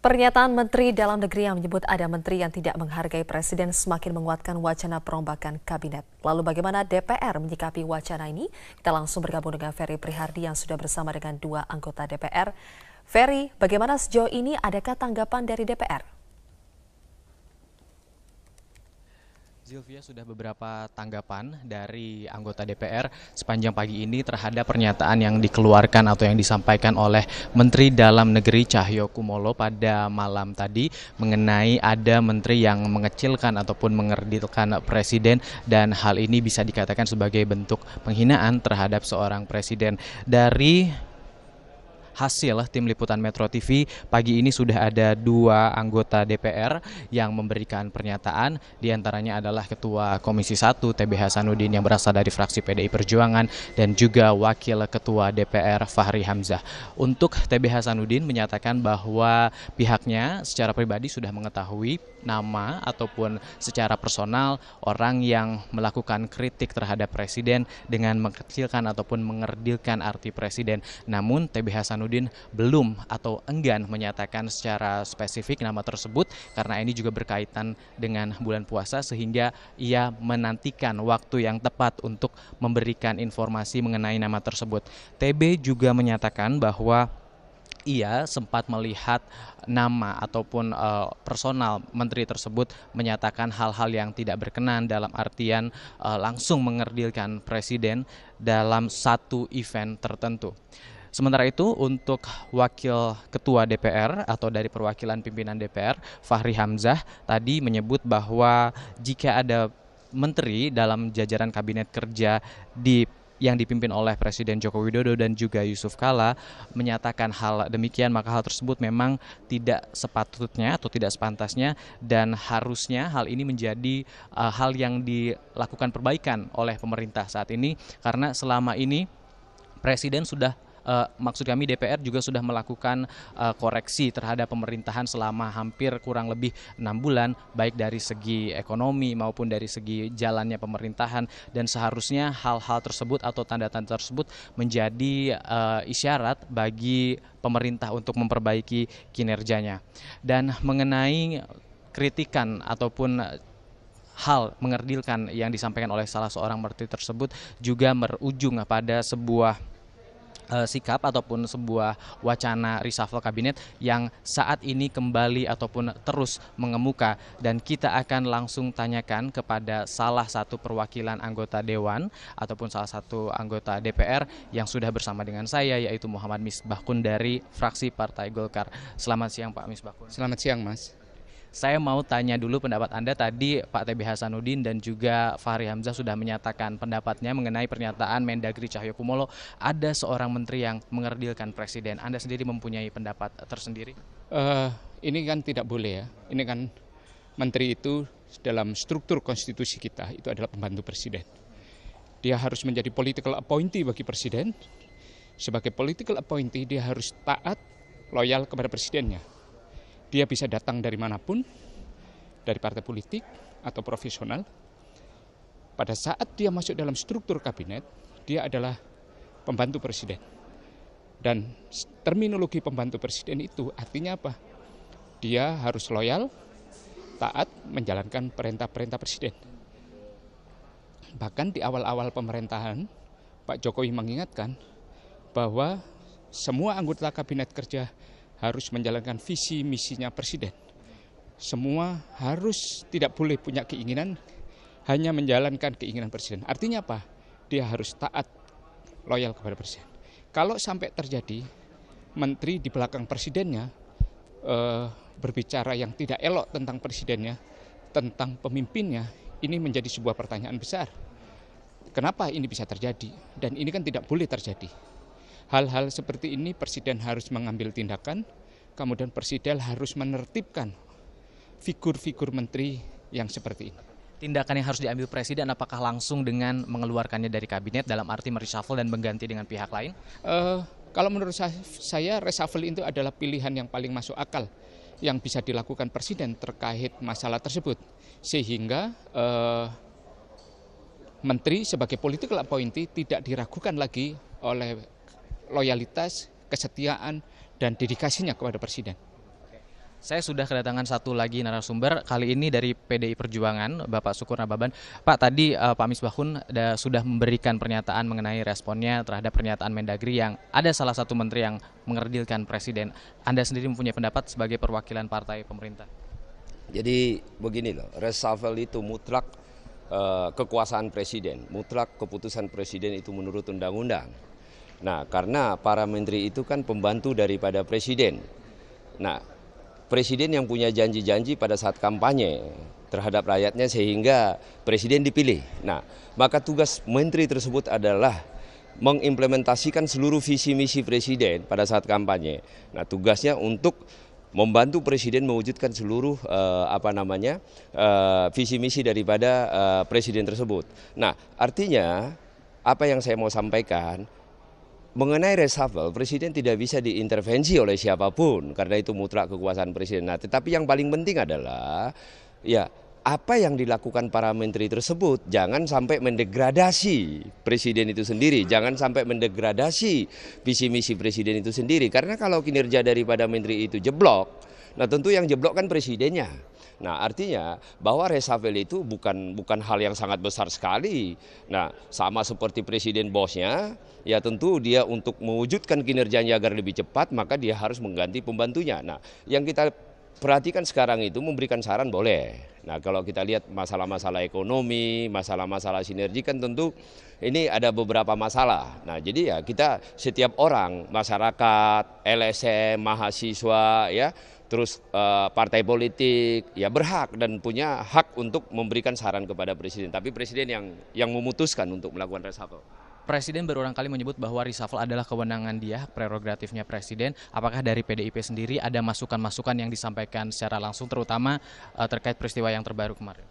Pernyataan Menteri Dalam Negeri yang menyebut ada menteri yang tidak menghargai presiden semakin menguatkan wacana perombakan kabinet. Lalu bagaimana DPR menyikapi wacana ini? Kita langsung bergabung dengan Ferry Prihardi yang sudah bersama dengan dua anggota DPR. Ferry, bagaimana sejauh ini adakah tanggapan dari DPR? Zilvia sudah beberapa tanggapan dari anggota DPR sepanjang pagi ini terhadap pernyataan yang dikeluarkan atau yang disampaikan oleh Menteri Dalam Negeri Cahyo Kumolo pada malam tadi mengenai ada menteri yang mengecilkan ataupun mengerdilkan presiden dan hal ini bisa dikatakan sebagai bentuk penghinaan terhadap seorang presiden. Dari hasil tim liputan Metro TV pagi ini sudah ada dua anggota DPR yang memberikan pernyataan diantaranya adalah Ketua Komisi 1 TB Hasanuddin yang berasal dari fraksi PDI Perjuangan dan juga Wakil Ketua DPR Fahri Hamzah. Untuk TB Hasanuddin menyatakan bahwa pihaknya secara pribadi sudah mengetahui nama ataupun secara personal orang yang melakukan kritik terhadap presiden dengan mengecilkan ataupun mengerdilkan arti presiden. Namun TB Hasanuddin belum atau enggan menyatakan secara spesifik nama tersebut karena ini juga berkaitan dengan bulan puasa sehingga ia menantikan waktu yang tepat untuk memberikan informasi mengenai nama tersebut. TB juga menyatakan bahwa ia sempat melihat nama ataupun uh, personal menteri tersebut menyatakan hal-hal yang tidak berkenan dalam artian uh, langsung mengerdilkan presiden dalam satu event tertentu. Sementara itu untuk Wakil Ketua DPR atau dari perwakilan pimpinan DPR Fahri Hamzah tadi menyebut bahwa jika ada menteri dalam jajaran kabinet kerja di yang dipimpin oleh Presiden Joko Widodo dan juga Yusuf Kala menyatakan hal demikian maka hal tersebut memang tidak sepatutnya atau tidak sepantasnya dan harusnya hal ini menjadi uh, hal yang dilakukan perbaikan oleh pemerintah saat ini karena selama ini presiden sudah uh, maksud kami DPR juga sudah melakukan uh, koreksi terhadap pemerintahan selama hampir kurang lebih enam bulan baik dari segi ekonomi maupun dari segi jalannya pemerintahan dan seharusnya hal-hal tersebut atau tanda-tanda tersebut menjadi uh, isyarat bagi pemerintah untuk memperbaiki kinerjanya dan mengenai kritikan ataupun hal mengerdilkan yang disampaikan oleh salah seorang menteri tersebut juga berujung pada sebuah Eh, sikap ataupun sebuah wacana reshuffle kabinet yang saat ini kembali ataupun terus mengemuka dan kita akan langsung tanyakan kepada salah satu perwakilan anggota dewan ataupun salah satu anggota DPR yang sudah bersama dengan saya yaitu Muhammad Misbahkun dari fraksi Partai Golkar. Selamat siang Pak Misbahkun. Selamat siang Mas. Saya mau tanya dulu pendapat Anda tadi Pak TB Hasanuddin dan juga Fahri Hamzah sudah menyatakan pendapatnya mengenai pernyataan Mendagri Cahyokumolo ada seorang menteri yang mengerdilkan presiden. Anda sendiri mempunyai pendapat tersendiri? Uh, ini kan tidak boleh ya. Ini kan menteri itu dalam struktur konstitusi kita itu adalah pembantu presiden. Dia harus menjadi political appointee bagi presiden. Sebagai political appointee dia harus taat loyal kepada presidennya. Dia bisa datang dari manapun, dari partai politik atau profesional. Pada saat dia masuk dalam struktur kabinet, dia adalah pembantu presiden. Dan terminologi pembantu presiden itu artinya apa? Dia harus loyal, taat menjalankan perintah-perintah presiden. Bahkan di awal-awal pemerintahan, Pak Jokowi mengingatkan bahwa semua anggota kabinet kerja harus menjalankan visi misinya presiden. Semua harus tidak boleh punya keinginan hanya menjalankan keinginan presiden. Artinya apa? Dia harus taat loyal kepada presiden. Kalau sampai terjadi menteri di belakang presidennya eh, berbicara yang tidak elok tentang presidennya, tentang pemimpinnya, ini menjadi sebuah pertanyaan besar. Kenapa ini bisa terjadi? Dan ini kan tidak boleh terjadi hal-hal seperti ini presiden harus mengambil tindakan, kemudian presiden harus menertibkan figur-figur menteri yang seperti ini. Tindakan yang harus diambil presiden apakah langsung dengan mengeluarkannya dari kabinet dalam arti mereshuffle dan mengganti dengan pihak lain? Uh, kalau menurut saya, reshuffle itu adalah pilihan yang paling masuk akal yang bisa dilakukan presiden terkait masalah tersebut sehingga uh, menteri sebagai political appointee tidak diragukan lagi oleh loyalitas, kesetiaan, dan dedikasinya kepada Presiden. Saya sudah kedatangan satu lagi narasumber kali ini dari PDI Perjuangan, Bapak Sukur Nababan. Pak tadi uh, Pak Misbahun da, eh, sudah memberikan pernyataan mengenai responnya terhadap pernyataan Mendagri yang ada salah satu menteri yang mengerdilkan presiden. Anda sendiri mempunyai pendapat sebagai perwakilan partai pemerintah? Jadi begini loh, reshuffle itu mutlak uh, kekuasaan presiden, mutlak keputusan presiden itu menurut undang-undang Nah, karena para menteri itu kan pembantu daripada presiden. Nah, presiden yang punya janji-janji pada saat kampanye terhadap rakyatnya sehingga presiden dipilih. Nah, maka tugas menteri tersebut adalah mengimplementasikan seluruh visi misi presiden pada saat kampanye. Nah, tugasnya untuk membantu presiden mewujudkan seluruh uh, apa namanya uh, visi misi daripada uh, presiden tersebut. Nah, artinya apa yang saya mau sampaikan mengenai reshuffle, Presiden tidak bisa diintervensi oleh siapapun karena itu mutlak kekuasaan Presiden. Nah, tetapi yang paling penting adalah ya apa yang dilakukan para menteri tersebut jangan sampai mendegradasi presiden itu sendiri, jangan sampai mendegradasi visi misi presiden itu sendiri karena kalau kinerja daripada menteri itu jeblok, nah tentu yang jeblok kan presidennya. Nah, artinya bahwa reshuffle itu bukan bukan hal yang sangat besar sekali. Nah, sama seperti presiden bosnya, ya tentu dia untuk mewujudkan kinerjanya agar lebih cepat, maka dia harus mengganti pembantunya. Nah, yang kita perhatikan sekarang itu memberikan saran boleh. Nah, kalau kita lihat masalah-masalah ekonomi, masalah-masalah sinergi kan tentu ini ada beberapa masalah. Nah, jadi ya kita setiap orang, masyarakat, LSM, mahasiswa ya terus uh, partai politik ya berhak dan punya hak untuk memberikan saran kepada presiden. Tapi presiden yang yang memutuskan untuk melakukan reshuffle. Presiden berulang kali menyebut bahwa reshuffle adalah kewenangan dia, prerogatifnya presiden. Apakah dari PDIP sendiri ada masukan-masukan yang disampaikan secara langsung, terutama uh, terkait peristiwa yang terbaru kemarin?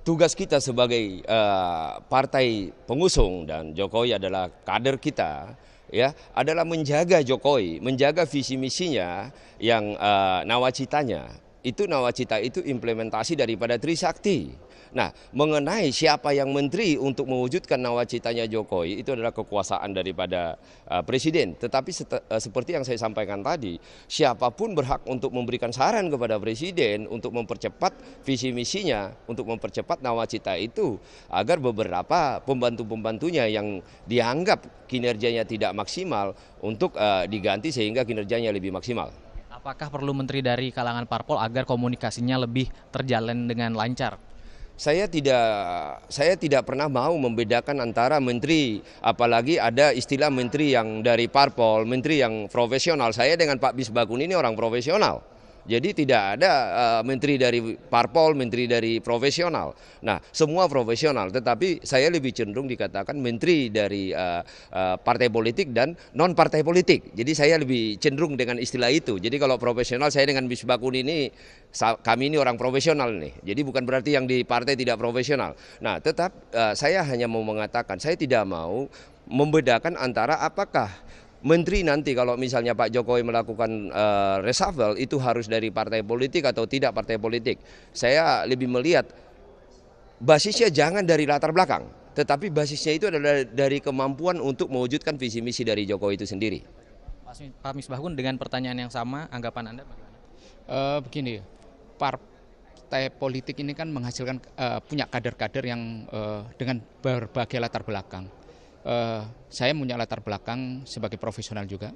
Tugas kita sebagai uh, partai pengusung dan Jokowi adalah kader kita ya adalah menjaga Jokowi, menjaga visi misinya yang uh, nawacitanya. Itu nawacita itu implementasi daripada Trisakti. Nah, mengenai siapa yang menteri untuk mewujudkan nawacitanya Jokowi itu adalah kekuasaan daripada uh, presiden. Tetapi set, uh, seperti yang saya sampaikan tadi, siapapun berhak untuk memberikan saran kepada presiden untuk mempercepat visi misinya, untuk mempercepat nawacita itu agar beberapa pembantu-pembantunya yang dianggap kinerjanya tidak maksimal untuk uh, diganti sehingga kinerjanya lebih maksimal. Apakah perlu menteri dari kalangan parpol agar komunikasinya lebih terjalin dengan lancar? saya tidak saya tidak pernah mau membedakan antara menteri apalagi ada istilah menteri yang dari parpol, menteri yang profesional. Saya dengan Pak Bisbakun ini orang profesional. Jadi tidak ada uh, menteri dari parpol, menteri dari profesional. Nah, semua profesional, tetapi saya lebih cenderung dikatakan menteri dari uh, uh, partai politik dan non partai politik. Jadi saya lebih cenderung dengan istilah itu. Jadi kalau profesional saya dengan Bis Bakun ini kami ini orang profesional nih. Jadi bukan berarti yang di partai tidak profesional. Nah, tetap uh, saya hanya mau mengatakan saya tidak mau membedakan antara apakah Menteri nanti kalau misalnya Pak Jokowi melakukan uh, reshuffle itu harus dari partai politik atau tidak partai politik. Saya lebih melihat basisnya jangan dari latar belakang, tetapi basisnya itu adalah dari kemampuan untuk mewujudkan visi misi dari Jokowi itu sendiri. Pak Misbahun dengan pertanyaan yang sama, anggapan Anda bagaimana? Uh, begini, partai politik ini kan menghasilkan uh, punya kader-kader yang uh, dengan berbagai latar belakang eh, saya punya latar belakang sebagai profesional juga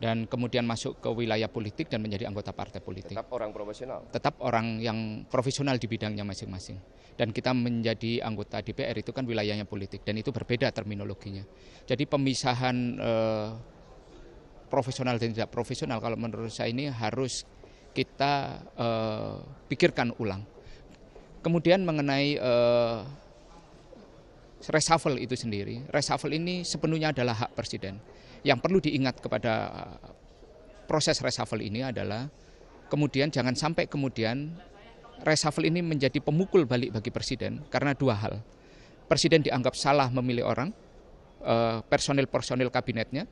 dan kemudian masuk ke wilayah politik dan menjadi anggota partai politik. Tetap orang profesional. Tetap orang yang profesional di bidangnya masing-masing. Dan kita menjadi anggota DPR itu kan wilayahnya politik dan itu berbeda terminologinya. Jadi pemisahan eh, profesional dan tidak profesional kalau menurut saya ini harus kita eh, pikirkan ulang. Kemudian mengenai eh, reshuffle itu sendiri. Reshuffle ini sepenuhnya adalah hak presiden. Yang perlu diingat kepada uh, proses reshuffle ini adalah kemudian jangan sampai kemudian reshuffle ini menjadi pemukul balik bagi presiden karena dua hal. Presiden dianggap salah memilih orang, uh, personil-personil kabinetnya,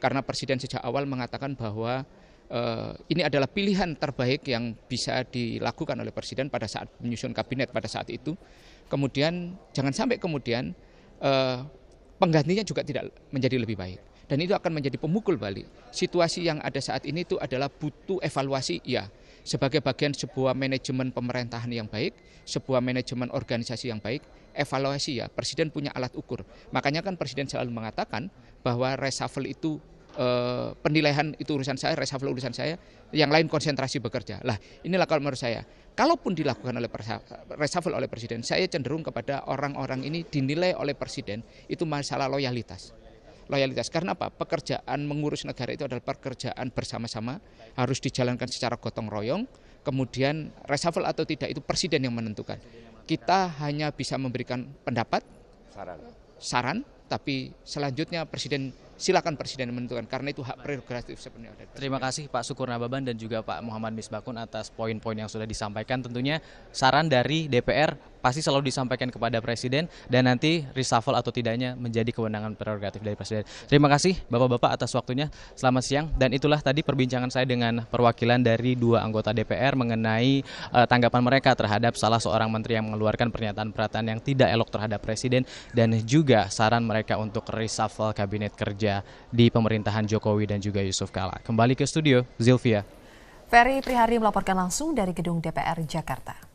karena presiden sejak awal mengatakan bahwa uh, ini adalah pilihan terbaik yang bisa dilakukan oleh presiden pada saat menyusun kabinet pada saat itu kemudian jangan sampai kemudian eh, penggantinya juga tidak menjadi lebih baik. Dan itu akan menjadi pemukul balik. Situasi yang ada saat ini itu adalah butuh evaluasi, ya, sebagai bagian sebuah manajemen pemerintahan yang baik, sebuah manajemen organisasi yang baik, evaluasi ya, Presiden punya alat ukur. Makanya kan Presiden selalu mengatakan bahwa reshuffle itu Eh, penilaian itu urusan saya, reshuffle urusan saya, yang lain konsentrasi bekerja. Lah, inilah kalau menurut saya, kalaupun dilakukan oleh reshuffle oleh presiden, saya cenderung kepada orang-orang ini dinilai oleh presiden itu masalah loyalitas loyalitas. Karena apa? Pekerjaan mengurus negara itu adalah pekerjaan bersama-sama, harus dijalankan secara gotong royong. Kemudian reshuffle atau tidak itu presiden yang menentukan. Kita hanya bisa memberikan pendapat, saran tapi selanjutnya presiden silakan Presiden menentukan karena itu hak prerogatif sepenuhnya. Terima kasih Pak Sukur Nababan dan juga Pak Muhammad Misbakun atas poin-poin yang sudah disampaikan. Tentunya saran dari DPR pasti selalu disampaikan kepada Presiden dan nanti reshuffle atau tidaknya menjadi kewenangan prerogatif dari Presiden. Terima kasih Bapak-Bapak atas waktunya. Selamat siang dan itulah tadi perbincangan saya dengan perwakilan dari dua anggota DPR mengenai uh, tanggapan mereka terhadap salah seorang menteri yang mengeluarkan pernyataan-pernyataan yang tidak elok terhadap Presiden dan juga saran mereka untuk reshuffle kabinet kerja Indonesia di pemerintahan Jokowi dan juga Yusuf Kala. Kembali ke studio, Zilvia. Ferry Prihari melaporkan langsung dari gedung DPR Jakarta.